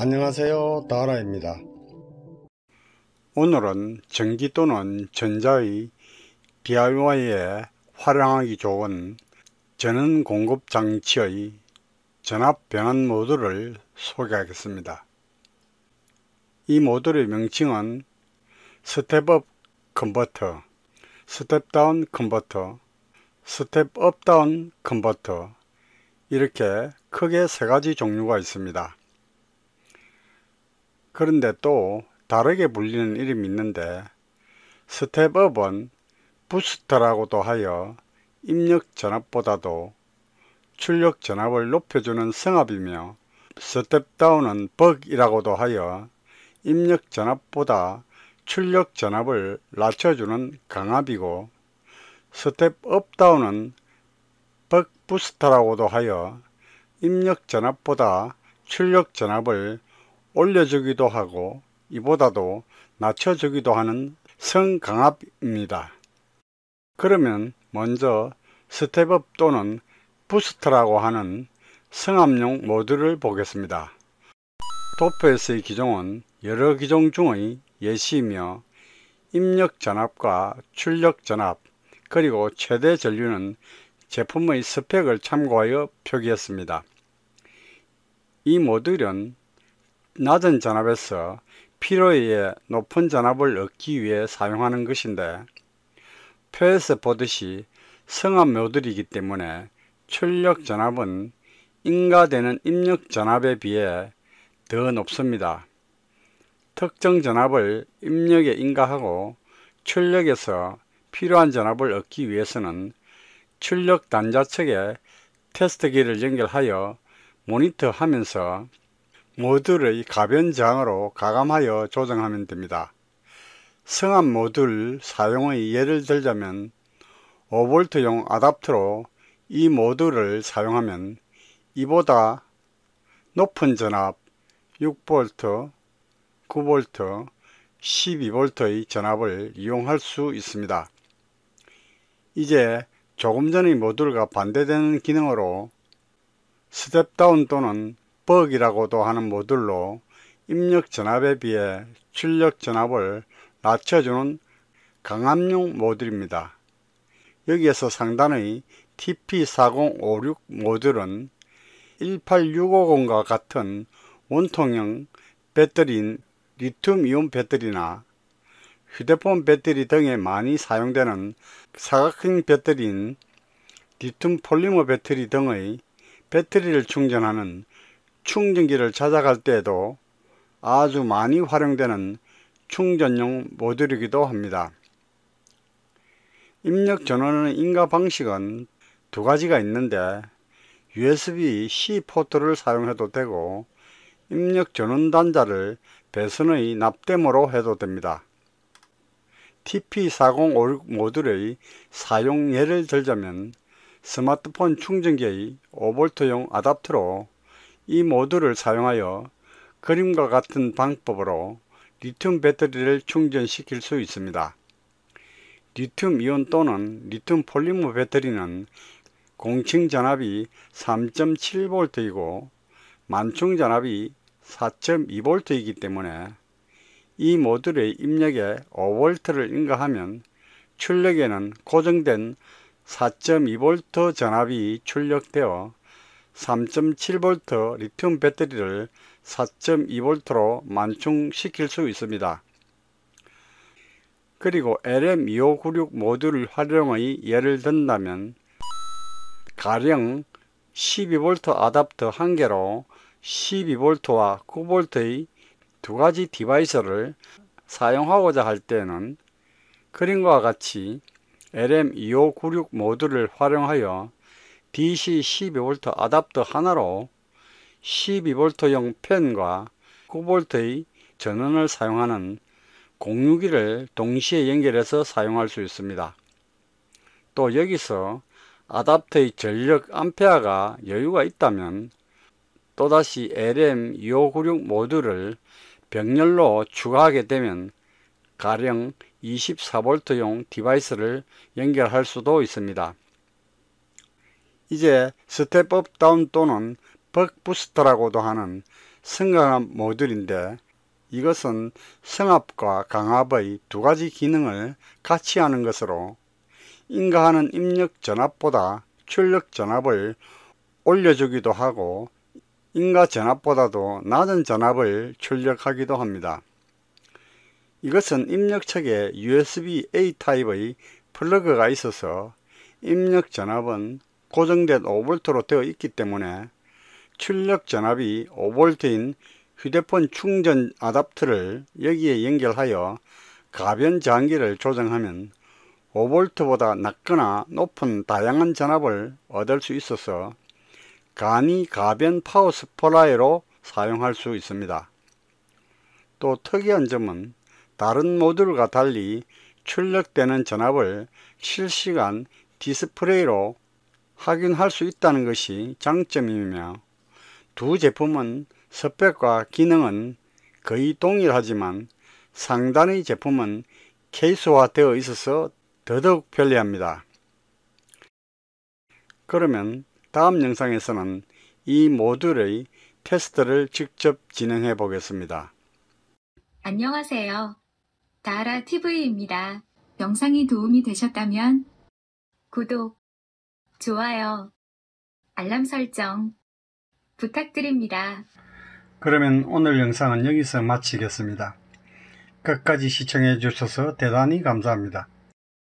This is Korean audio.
안녕하세요. 다하라입니다. 오늘은 전기 또는 전자의 DIY에 활용하기 좋은 전원 공급 장치의 전압 변환 모듈을 소개하겠습니다. 이 모듈의 명칭은 스텝업 컨버터, 스텝다운 컨버터, 스텝업다운 컨버터 이렇게 크게 세 가지 종류가 있습니다. 그런데 또 다르게 불리는 이름이 있는데 스텝업은 부스터라고도 하여 입력 전압보다도 출력 전압을 높여주는 성압이며 스텝다운은 벅이라고도 하여 입력 전압보다 출력 전압을 낮춰주는 강압이고 스텝업다운은 벅부스터라고도 하여 입력 전압보다 출력 전압을 올려주기도 하고 이보다도 낮춰주기도 하는 성강압입니다. 그러면 먼저 스텝업 또는 부스트라고 하는 성압용 모듈을 보겠습니다. 도프서의 기종은 여러 기종 중의 예시이며 입력 전압과 출력 전압 그리고 최대 전류는 제품의 스펙을 참고하여 표기했습니다. 이 모듈은 낮은 전압에서 필요에 의해 높은 전압을 얻기 위해 사용하는 것인데 표에서 보듯이 성압 묘들이기 때문에 출력 전압은 인가되는 입력 전압에 비해 더 높습니다. 특정 전압을 입력에 인가하고 출력에서 필요한 전압을 얻기 위해서는 출력 단자 측에 테스트기를 연결하여 모니터하면서 모듈의 가변장으로 가감하여 조정하면 됩니다. 성암 모듈 사용의 예를 들자면 5V용 아답터로 이 모듈을 사용하면 이보다 높은 전압 6V, 9V, 12V의 전압을 이용할 수 있습니다. 이제 조금 전의 모듈과 반대되는 기능으로 스텝다운 또는 버이라고도 그 하는 모듈로 입력 전압에 비해 출력 전압을 낮춰주는 강압용 모듈입니다. 여기에서 상단의 TP4056 모듈은 18650과 같은 원통형 배터리인 리튬이온 배터리나 휴대폰 배터리 등에 많이 사용되는 사각형 배터리인 리튬 폴리머 배터리 등의 배터리를 충전하는 충전기를 찾아갈 때에도 아주 많이 활용되는 충전용 모듈이기도 합니다. 입력 전원의 인가 방식은 두 가지가 있는데 USB-C 포트를 사용해도 되고 입력 전원 단자를 배선의 납땜으로 해도 됩니다. TP4056 모듈의 사용 예를 들자면 스마트폰 충전기의 5V용 아답터로 이 모듈을 사용하여 그림과 같은 방법으로 리튬 배터리를 충전시킬 수 있습니다. 리튬 이온 또는 리튬 폴리머 배터리는 공칭 전압이 3.7V이고 만충 전압이 4.2V이기 때문에 이 모듈의 입력에 5V를 인가하면 출력에는 고정된 4.2V 전압이 출력되어 3.7V 리튬 배터리를 4.2V로 만충시킬 수 있습니다. 그리고 LM2596 모듈 활용의 예를 든다면 가령 12V 아답터 한 개로 12V와 9V의 두 가지 디바이스를 사용하고자 할 때는 그림과 같이 LM2596 모듈을 활용하여 DC 12V 아답터 하나로 12V용 펜과 9V의 전원을 사용하는 공유기를 동시에 연결해서 사용할 수 있습니다. 또 여기서 아답터의 전력 암페어가 여유가 있다면 또다시 LM2596 모듈을 병렬로 추가하게 되면 가령 2 4 v 용 디바이스를 연결할 수도 있습니다. 이제 스텝업 다운 또는 버크부스터라고도 하는 승강합 모듈인데 이것은 승합과 강압의 두 가지 기능을 같이 하는 것으로 인가하는 입력 전압보다 출력 전압을 올려주기도 하고 인가 전압보다도 낮은 전압을 출력하기도 합니다. 이것은 입력책에 USB A 타입의 플러그가 있어서 입력 전압은 고정된 5V로 되어 있기 때문에 출력 전압이 5V인 휴대폰 충전 아답터를 여기에 연결하여 가변 장기를 조정하면 5V보다 낮거나 높은 다양한 전압을 얻을 수 있어서 간이 가변 파워 스포라이로 사용할 수 있습니다. 또 특이한 점은 다른 모듈과 달리 출력되는 전압을 실시간 디스플레이로 확인할 수 있다는 것이 장점이며 두 제품은 스펙과 기능은 거의 동일하지만 상단의 제품은 케이스화되어 있어서 더더욱 편리합니다. 그러면 다음 영상에서는 이 모듈의 테스트를 직접 진행해 보겠습니다. 안녕하세요. 다라 TV입니다. 영상이 도움이 되셨다면 구독, 좋아요. 알람 설정 부탁드립니다. 그러면 오늘 영상은 여기서 마치겠습니다. 끝까지 시청해 주셔서 대단히 감사합니다.